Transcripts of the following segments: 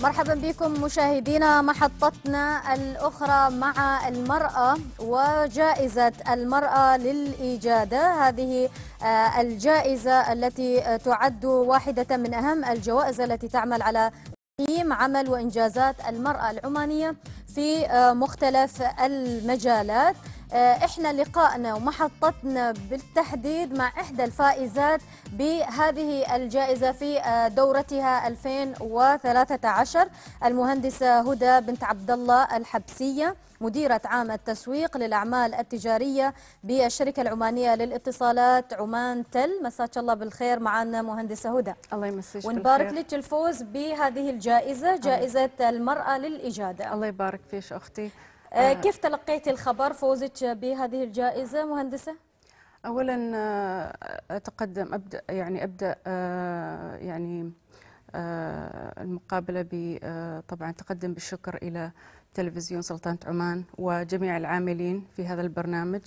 مرحبا بكم مشاهدينا محطتنا الأخرى مع المرأة وجائزة المرأة للإجادة هذه آه، الجائزة التي تعد واحدة من أهم الجوائز التي تعمل على تقييم عمل وإنجازات المرأة العمانية في آه، مختلف المجالات آه، احنا لقائنا ومحطتنا بالتحديد مع احدى الفائزات بهذه الجائزه في آه، دورتها 2013 المهندسه هدى بنت عبد الله الحبسيه مديرة عام التسويق للأعمال التجارية بالشركة العمانية للاتصالات عمان تل مساك الله بالخير معنا مهندسة هدى الله يمسيك ونبارك لك الفوز بهذه الجائزة جائزة المرأة للإجادة الله يبارك فيك أختي آه، آه. كيف تلقيتي الخبر فوزك بهذه الجائزة مهندسة؟ أولا آه، أتقدم أبدأ يعني أبدأ يعني المقابلة طبعا تقدم بالشكر إلى تلفزيون سلطنة عمان وجميع العاملين في هذا البرنامج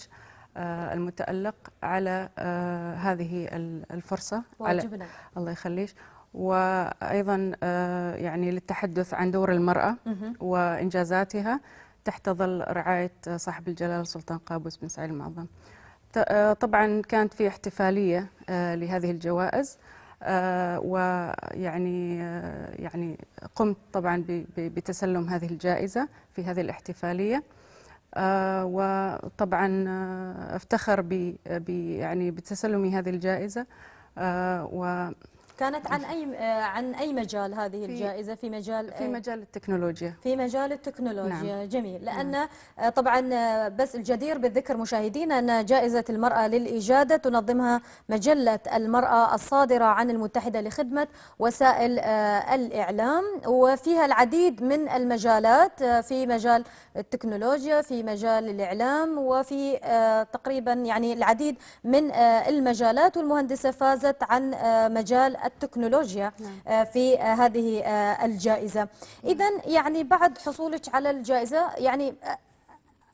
المتألق على هذه الفرصة واجبنا الله يخليك وأيضا يعني للتحدث عن دور المرأة وإنجازاتها تحت ظل رعاية صاحب الجلالة السلطان قابوس بن سعيد المعظم آه، طبعا كانت في احتفالية آه، لهذه الجوائز آه، ويعني يعني قمت طبعا بتسلم هذه الجائزة في هذه الاحتفالية وطبعا افتخر ب يعني بتسلمي هذه الجائزة و كانت عن أي آه، عن أي مجال هذه الجائزة في مجال في إيه؟ مجال التكنولوجيا في مجال التكنولوجيا نعم. جميل نعم. لأن نعم. طبعا آه، بس الجدير بالذكر مشاهدينا أن جائزة المرأة للإجادة تنظمها مجلة المرأة الصادرة عن المتحدة لخدمة وسائل الإعلام وفيها العديد من المجالات في مجال التكنولوجيا في مجال الإعلام وفي تقريبا يعني العديد من المجالات والمهندسة فازت عن مجال التكنولوجيا نعم. آه، في آه، هذه آه، الجائزة نعم. إذا يعني بعد حصولك على الجائزة يعني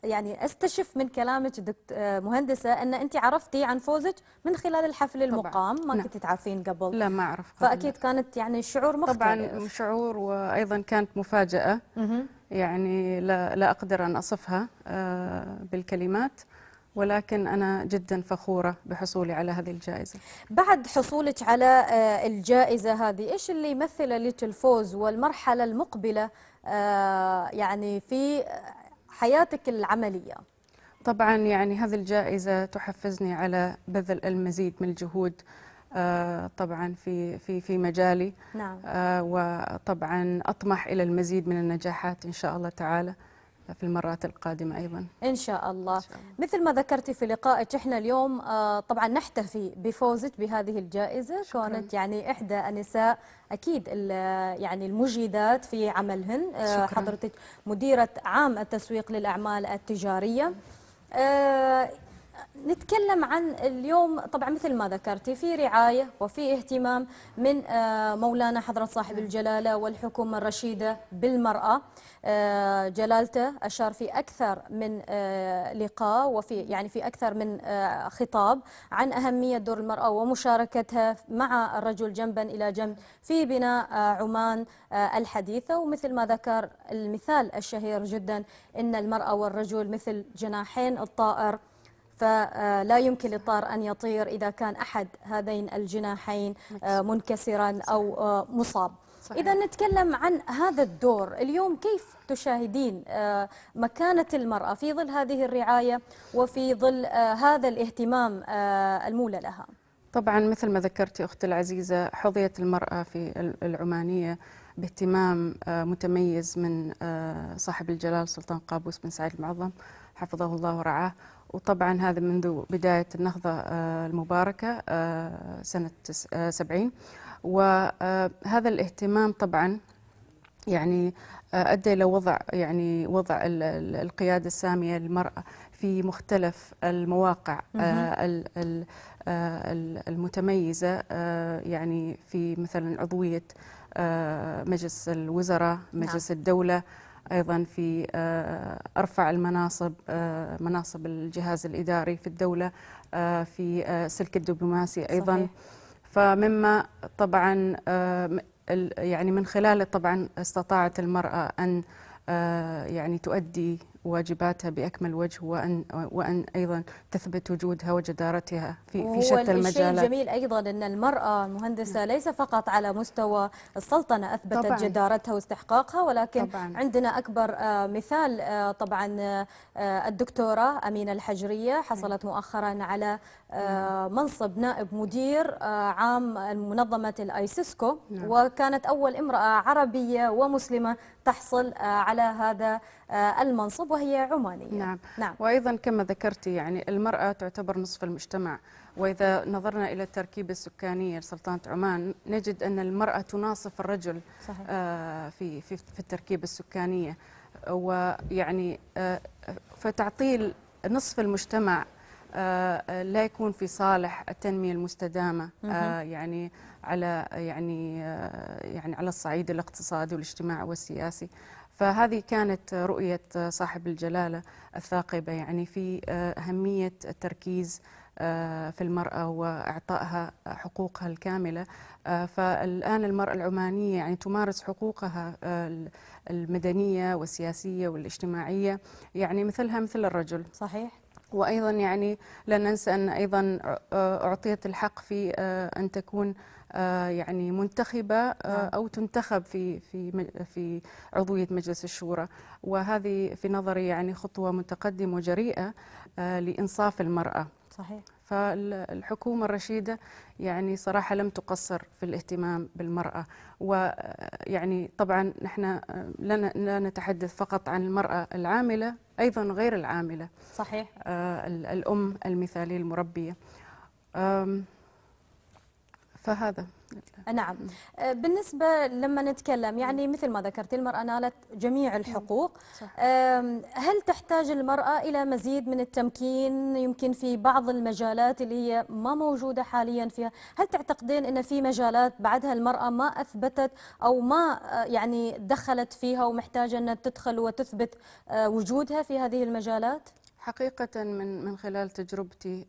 يعني استشف من كلامك مهندسه ان انت عرفتي عن فوزك من خلال الحفل المقام ما ما نعم. كنت تعرفين قبل لا ما اعرف فاكيد كانت يعني شعور مختلف طبعا شعور وايضا كانت مفاجاه يعني لا لا اقدر ان اصفها بالكلمات ولكن أنا جدا فخورة بحصولي على هذه الجائزة بعد حصولك على آه، الجائزة هذه إيش اللي يمثل لك الفوز والمرحلة المقبلة آه، يعني في حياتك العملية طبعا يعني هذه الجائزة تحفزني على بذل المزيد من الجهود آه، طبعا في في في مجالي نعم. وطبعا أطمح إلى المزيد من النجاحات إن شاء الله تعالى في المرات القادمة أيضا إن شاء الله, إن شاء الله. مثل ما ذكرتي في لقائك إحنا اليوم آه، طبعا نحتفي بفوزك بهذه الجائزة شكرا. كانت يعني إحدى النساء أكيد يعني المجيدات في عملهن آه، شكرا. حضرتك مديرة عام التسويق للأعمال التجارية آه، نتكلم عن اليوم طبعا مثل ما ذكرتي في رعاية وفي اهتمام من آه، مولانا حضرة صاحب نعم. الجلالة والحكومة الرشيدة بالمرأة آه، جلالته أشار في أكثر من آه، لقاء وفي يعني في أكثر من خطاب عن أهمية دور المرأة ومشاركتها مع الرجل جنبا إلى جنب في بناء عمان الحديثة ومثل ما ذكر المثال الشهير جدا إن المرأة والرجل مثل جناحين الطائر فلا يمكن للطار أن يطير إذا كان أحد هذين الجناحين آه، منكسرا أو آه، مصاب إذا نتكلم عن هذا الدور اليوم كيف تشاهدين آه، مكانة المرأة في ظل هذه الرعاية وفي ظل هذا الاهتمام المولى لها طبعا مثل ما ذكرتي أختي العزيزة حظيت المرأة في العمانية باهتمام متميز من صاحب الجلال سلطان قابوس بن سعيد المعظم حفظه الله ورعاه وطبعا هذا منذ بداية النهضة آه، المباركة آه، سنة 70 آه، وهذا الاهتمام طبعا يعني ادى الى وضع يعني وضع القياده الساميه للمراه في مختلف المواقع المتميزه يعني في مثلا عضويه مجلس الوزراء نعم. مجلس الدوله أيضا في آه، أرفع المناصب آه، مناصب الجهاز الإداري في الدولة آه، في سلك الدبلوماسي أيضا صحيح. فمما طبعا يعني من خلال طبعا استطاعت المرأة أن يعني تؤدي واجباتها باكمل وجه وان وان ايضا تثبت وجودها وجدارتها في في شتى المجالات. الشيء الجميل ايضا ان المراه المهندسه نعم. ليس فقط على مستوى السلطنه اثبتت طبعاً. جدارتها واستحقاقها ولكن طبعاً. عندنا اكبر آه، مثال آه، طبعا آه، الدكتوره امينه الحجريه حصلت نعم. مؤخرا على نعم. منصب نائب مدير عام منظمه الايسيسكو نعم. وكانت اول امراه عربيه ومسلمه تحصل على هذا المنصب وهي عمانية نعم. نعم وأيضا كما ذكرت يعني المرأة تعتبر نصف المجتمع وإذا نظرنا إلى التركيبة السكانية لسلطنة عمان نجد أن المرأة تناصف الرجل صحيح. آه في, في, في التركيبة السكانية ويعني آه فتعطيل نصف المجتمع آه،, آه لا يكون في صالح التنميه المستدامه آه يعني على يعني آه، يعني على الصعيد الاقتصادي والاجتماعي والسياسي فهذه كانت رؤية صاحب الجلالة الثاقبة يعني في آه، أهمية التركيز آه، في المرأة وإعطائها حقوقها الكاملة آه، فالآن المرأة العمانية يعني تمارس حقوقها المدنية والسياسية والاجتماعية يعني مثلها مثل الرجل صحيح وأيضا يعني لا ننسى أن أيضا أعطيت الحق في أن تكون آه، يعني منتخبه آه، نعم. او تنتخب في في في عضويه مجلس الشورى وهذه في نظري يعني خطوه متقدمه وجريئه آه، لانصاف المراه صحيح فالحكومة الرشيدة يعني صراحة لم تقصر في الاهتمام بالمرأة ويعني طبعا نحن لا نتحدث فقط عن المرأة العاملة أيضا غير العاملة صحيح الأم المثالية المربية فهذا نعم آه، بالنسبة لما نتكلم يعني مثل ما ذكرت المرأة نالت جميع الحقوق صح. هل تحتاج المرأة إلى مزيد من التمكين يمكن في بعض المجالات اللي هي ما موجودة حاليا فيها هل تعتقدين أن في مجالات بعدها المرأة ما أثبتت أو ما آه، يعني دخلت فيها ومحتاجة أن تدخل وتثبت آه، وجودها في هذه المجالات حقيقة من من خلال تجربتي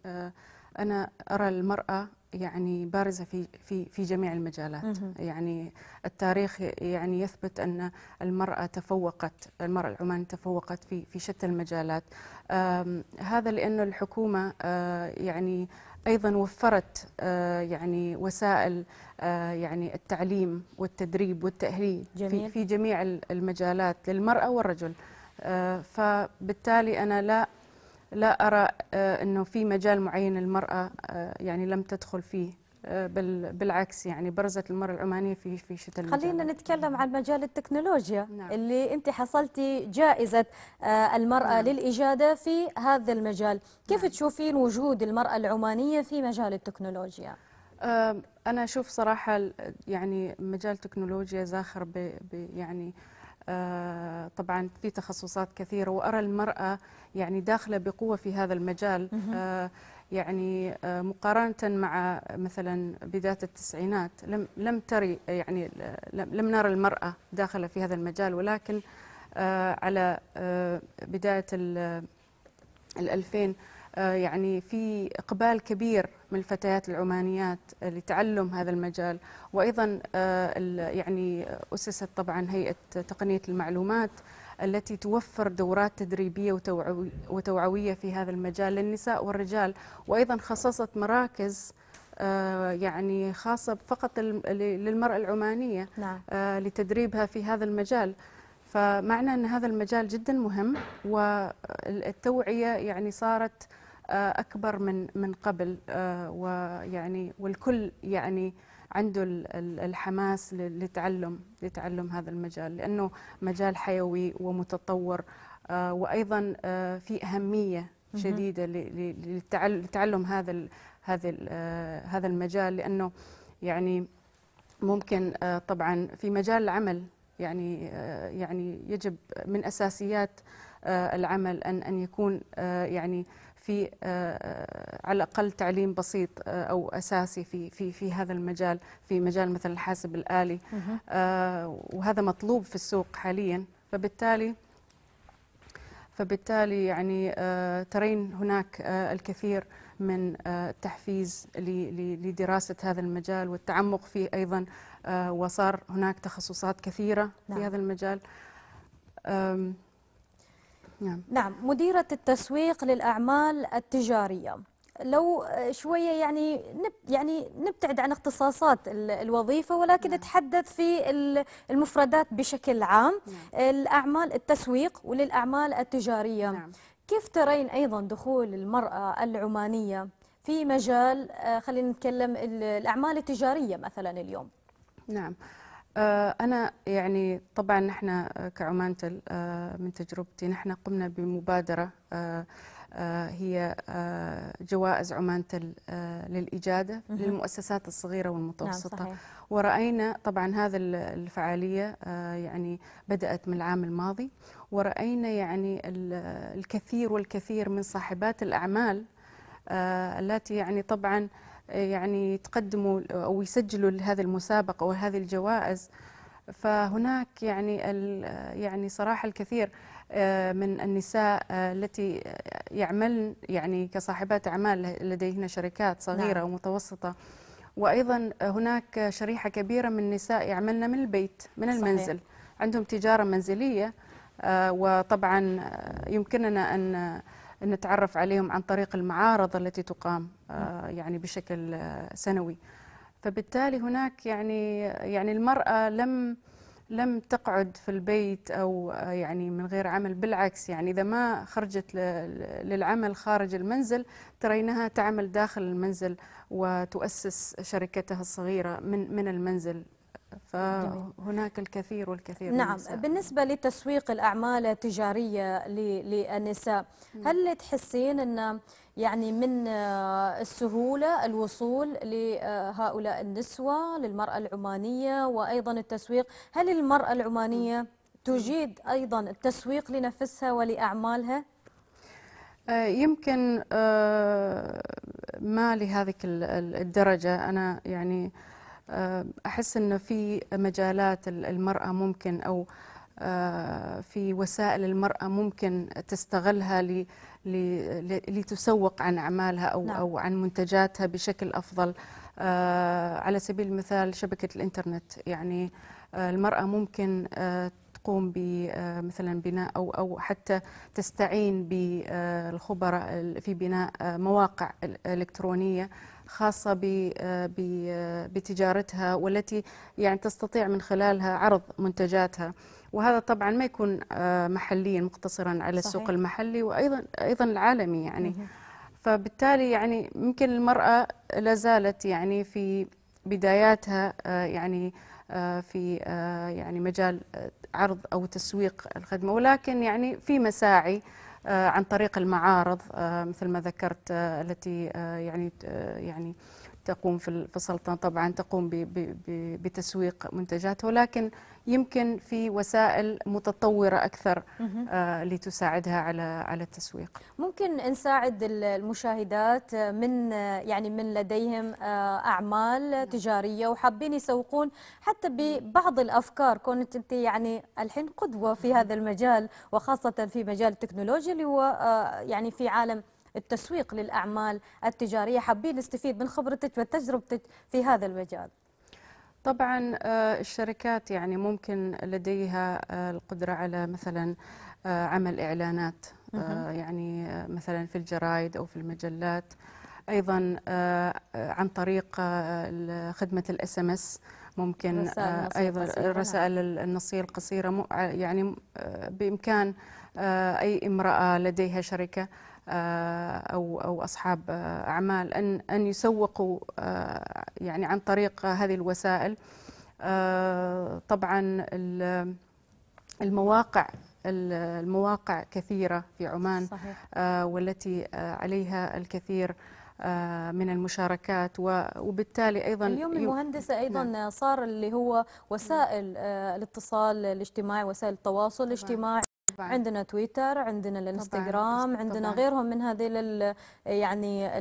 أنا أرى المرأة يعني بارزه في في في جميع المجالات يعني التاريخ يعني يثبت ان المراه تفوقت المراه العمانيه تفوقت في في شتى المجالات هذا لانه الحكومه آه، يعني ايضا وفرت آه، يعني وسائل آه، يعني التعليم والتدريب والتاهيل في في جميع المجالات للمراه والرجل فبالتالي انا لا لا أرى آه، أنه في مجال معين المرأة آه، يعني لم تدخل فيه آه، بل بالعكس يعني برزت المرأة العمانية في في شتى خلينا نتكلم عن مجال التكنولوجيا نعم. اللي أنت حصلتي جائزة المرأة نعم. للإجادة في هذا المجال كيف نعم. تشوفين وجود المرأة العمانية في مجال التكنولوجيا؟ أنا أشوف صراحة يعني مجال تكنولوجيا زاخر ب يعني آه، طبعا في تخصصات كثيرة وأرى المرأة يعني داخلة بقوة في هذا المجال آه، يعني آه، مقارنة مع مثلا بداية التسعينات لم لم تري يعني لم نرى المرأة داخلة في هذا المجال ولكن على بداية ال 2000 آه، يعني في إقبال كبير من الفتيات العمانيات لتعلم هذا المجال وأيضا آه، يعني أسست طبعا هيئة تقنية المعلومات التي توفر دورات تدريبية وتوعوية في هذا المجال للنساء والرجال وأيضا خصصت مراكز آه، يعني خاصة فقط للمرأة العمانية نعم. لتدريبها في هذا المجال فمعنى أن هذا المجال جدا مهم والتوعية يعني صارت آه، اكبر من من قبل آه، ويعني والكل يعني عنده الحماس لتعلم لتعلم هذا المجال لانه مجال حيوي ومتطور آه، وايضا في اهميه شديده لتعلم هذا هذا هذا المجال لانه يعني ممكن طبعا في مجال العمل يعني يعني يجب من اساسيات العمل ان ان يكون يعني في آه، آه، على الاقل تعليم بسيط آه، او اساسي في في في هذا المجال في مجال مثل الحاسب الالي وهذا مطلوب في السوق حاليا فبالتالي فبالتالي يعني ترين هناك الكثير من التحفيز لدراسة هذا المجال والتعمق فيه أيضا وصار هناك تخصصات كثيرة في نعم. هذا المجال نعم. نعم مديرة التسويق للأعمال التجارية لو شوية يعني نب يعني نبتعد عن اختصاصات الوظيفة ولكن نعم. نتحدث في المفردات بشكل عام نعم. الأعمال التسويق وللأعمال التجارية نعم. كيف ترين أيضا دخول المرأة العمانية في مجال آه، خلينا نتكلم الأعمال التجارية مثلا اليوم نعم آه، أنا يعني طبعا نحن آه، كعمان تل آه، من تجربتي نحن قمنا بمبادرة هي جوائز عمان تل للإجادة للمؤسسات الصغيرة والمتوسطة نعم صحيح. ورأينا طبعا هذا الفعالية يعني بدأت من العام الماضي ورأينا يعني الكثير والكثير من صاحبات الأعمال التي يعني طبعا يعني يتقدموا أو يسجلوا لهذه المسابقة وهذه الجوائز فهناك يعني يعني صراحة الكثير آه، من النساء آه، التي يعملن يعني كصاحبات أعمال لديهن شركات صغيرة نعم. ومتوسطة وأيضا هناك شريحة كبيرة من النساء يعملن من البيت من المنزل صحيح. عندهم تجارة منزلية آه، وطبعا يمكننا أن نتعرف عليهم عن طريق المعارض التي تقام آه، يعني بشكل آه، سنوي فبالتالي هناك يعني يعني المرأة لم لم تقعد في البيت او آه، يعني من غير عمل بالعكس يعني اذا ما خرجت للعمل خارج المنزل ترينها تعمل داخل المنزل وتؤسس شركتها الصغيره من من المنزل فهناك الكثير والكثير نعم النساء. بالنسبة لتسويق الأعمال التجارية للنساء هل تحسين أن يعني من آه، السهولة الوصول لهؤلاء آه، النسوة للمرأة العمانية وأيضا التسويق هل المرأة العمانية تجيد أيضا التسويق لنفسها ولأعمالها؟ آه، يمكن ما لهذه الدرجة أنا يعني آه، احس انه في مجالات المراه ممكن او آه، في وسائل المراه ممكن تستغلها لتسوق عن اعمالها او نعم. او عن منتجاتها بشكل افضل آه، على سبيل المثال شبكه الانترنت يعني المراه ممكن تقوم بمثلا بناء او او حتى تستعين بالخبراء في بناء مواقع الكترونيه خاصة آه، آه، بتجارتها والتي يعني تستطيع من خلالها عرض منتجاتها وهذا طبعا ما يكون آه، محليا مقتصرا على السوق صحيح. المحلي وايضا ايضا العالمي يعني فبالتالي يعني يمكن المراه لا زالت يعني في بداياتها يعني في يعني مجال عرض او تسويق الخدمه ولكن يعني في مساعي آه، عن طريق المعارض آه، مثل ما ذكرت آه، التي يعني يعني تقوم في السلطنة طبعا تقوم بتسويق منتجاتها ولكن يمكن في وسائل متطورة أكثر آه، لتساعدها على على التسويق ممكن نساعد المشاهدات آه، من آه، يعني من لديهم أعمال تجارية وحابين يسوقون حتى ببعض الأفكار كونت أنت يعني الحين قدوة في هذا المجال وخاصة في مجال التكنولوجيا اللي هو يعني في عالم التسويق للأعمال التجارية حابين نستفيد من خبرتك وتجربتك في هذا المجال طبعا آه، الشركات يعني ممكن لديها آه، القدرة على مثلا آه، عمل إعلانات يعني مثلا في الجرايد أو في المجلات أيضا عن طريق خدمة الاس ام اس ممكن أيضا الرسائل نعم. النصية القصيرة يعني بإمكان أي امرأة لديها شركة آه، او او اصحاب آه، اعمال ان ان يسوقوا آه، يعني عن طريق هذه الوسائل طبعا المواقع المواقع كثيرة في عمان صحيح. والتي عليها الكثير من المشاركات وبالتالي ايضا اليوم المهندسه ايضا نعم. صار اللي هو نعم. وسائل الاتصال الاجتماعي وسائل التواصل الاجتماعي طبعا. عندنا تويتر عندنا الانستغرام عندنا طبعاً. غيرهم من هذه يعني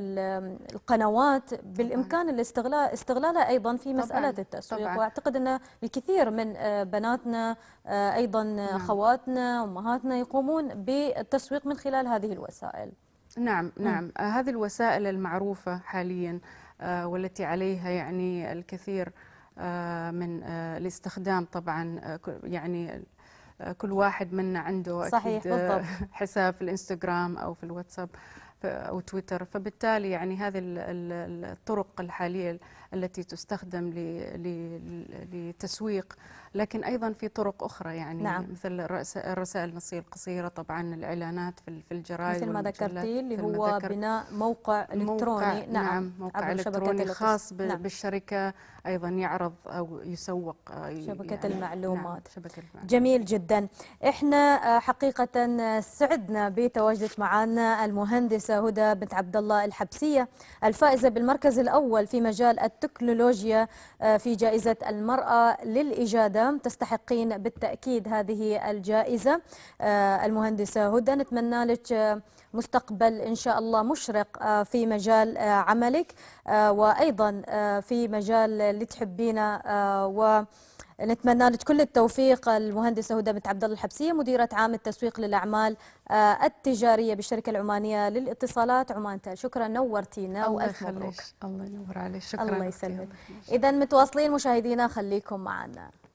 القنوات بالامكان الاستغلال استغلالها ايضا في مساله طبعاً. التسويق طبعاً. واعتقد ان الكثير من آه، بناتنا آه، ايضا نعم. خواتنا امهاتنا يقومون بالتسويق من خلال هذه الوسائل نعم نعم م. آه، هذه الوسائل المعروفه حاليا والتي عليها يعني الكثير من الاستخدام طبعا يعني كل واحد منا عنده صحيح أكيد آه، بالضبط. حساب في الانستغرام او في الواتساب او تويتر فبالتالي يعني هذه الطرق الحاليه التي تستخدم لتسويق لكن أيضا في طرق أخرى يعني نعم. مثل الرسائل النصية القصيرة طبعا الإعلانات في الجرايد مثل ما ذكرتي اللي هو بناء موقع إلكتروني نعم, نعم موقع إلكتروني خاص نعم. بالشركة أيضا يعرض أو يسوق يعني شبكة يعني المعلومات نعم شبكة المعلومات جميل جدا احنا آه، حقيقة سعدنا بتواجدك معنا المهندسة هدى بنت عبد الله الحبسية الفائزة بالمركز الأول في مجال التكنولوجيا آه، في جائزة المرأة للإجادة تستحقين بالتأكيد هذه الجائزة آه، المهندسة هدى نتمنى لك آه، مستقبل إن شاء الله مشرق في مجال عملك وأيضا في مجال اللي تحبينه و نتمنى لك كل التوفيق المهندسه هدى بنت عبد الله الحبسيه مديره عام التسويق للاعمال آه، التجاريه بالشركه العمانيه للاتصالات عمان تال شكرا نورتينا والف مبروك الله ينور عليك شكرا الله يسلمك اذا متواصلين مشاهدينا خليكم معنا